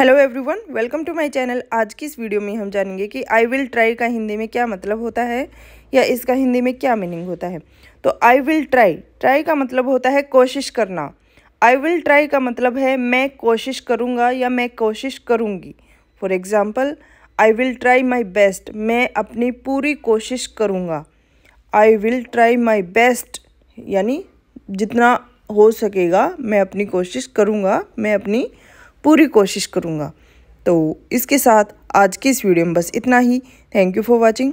hello everyone welcome to my channel आज की इस वीडियो में हम जानेंगे कि आई विल ट्राई का हिंदी में क्या मतलब होता है या इसका हिंदी में क्या मीनिंग होता है तो आई विल ट्राई ट्राई का मतलब होता है कोशिश करना आई विल ट्राई का मतलब है मैं कोशिश करूँगा या मैं कोशिश करूँगी for example I will try my best मैं अपनी पूरी कोशिश करूँगा I will try my best यानी जितना हो सकेगा मैं अपनी कोशिश करूँगा मैं अपनी पूरी कोशिश करूँगा तो इसके साथ आज की इस वीडियो में बस इतना ही थैंक यू फॉर वॉचिंग